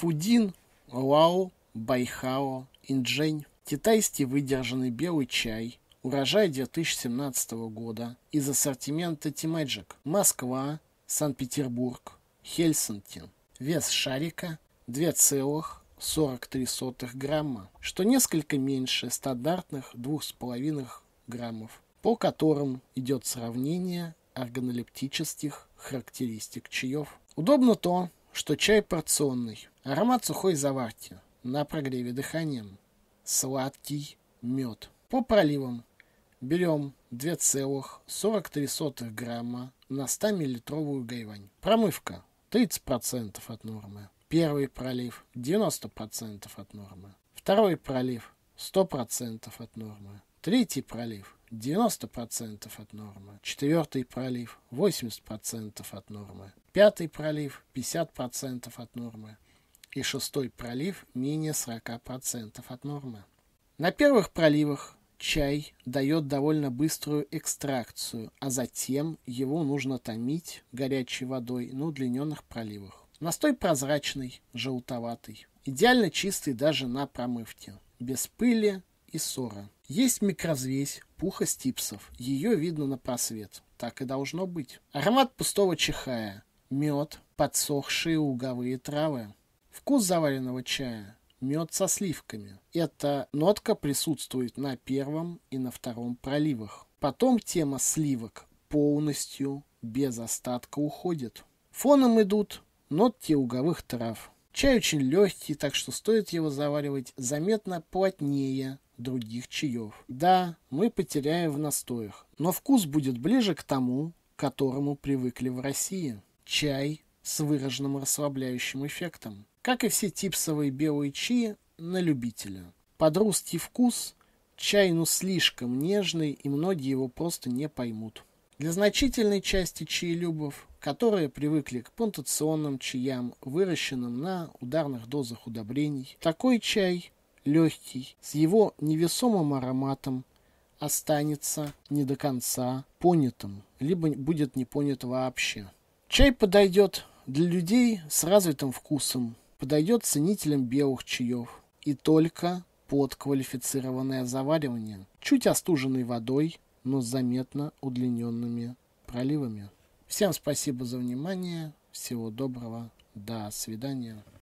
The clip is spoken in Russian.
Фудин, Лао, Байхао, Инджень, китайский выдержанный белый чай, урожай 2017 года из ассортимента Тимэджик, Москва, Санкт-Петербург, Хельсинки. Вес шарика 2,43 грамма, что несколько меньше стандартных 2,5 граммов, по которым идет сравнение органолептических характеристик чаев. Удобно то, что чай порционный, Аромат сухой заварки на прогреве дыханием. Сладкий мед. По проливам берем 2,43 грамма на 100 миллилитровую гайвань. Промывка 30% от нормы. Первый пролив 90% от нормы. Второй пролив 100% от нормы. Третий пролив 90% от нормы. Четвертый пролив 80% от нормы. Пятый пролив 50% от нормы и шестой пролив менее 40% от нормы. На первых проливах чай дает довольно быструю экстракцию, а затем его нужно томить горячей водой на удлиненных проливах. Настой прозрачный, желтоватый, идеально чистый даже на промывке, без пыли и сора. Есть микрозвесь пуха стипсов, ее видно на просвет, так и должно быть. Аромат пустого чихая, мед, подсохшие луговые травы. Вкус заваренного чая – мед со сливками. Эта нотка присутствует на первом и на втором проливах. Потом тема сливок полностью, без остатка уходит. Фоном идут нотки уговых трав. Чай очень легкий, так что стоит его заваривать заметно плотнее других чаев. Да, мы потеряем в настоях, но вкус будет ближе к тому, к которому привыкли в России. Чай с выраженным расслабляющим эффектом. Как и все типсовые белые чаи, на любителя. Под русский вкус чай ну слишком нежный, и многие его просто не поймут. Для значительной части чаелюбов, которые привыкли к плантационным чаям, выращенным на ударных дозах удобрений, такой чай легкий, с его невесомым ароматом, останется не до конца понятым, либо будет не понят вообще. Чай подойдет для людей с развитым вкусом, подойдет ценителям белых чаев. И только под квалифицированное заваривание, чуть остуженной водой, но с заметно удлиненными проливами. Всем спасибо за внимание, всего доброго, до свидания.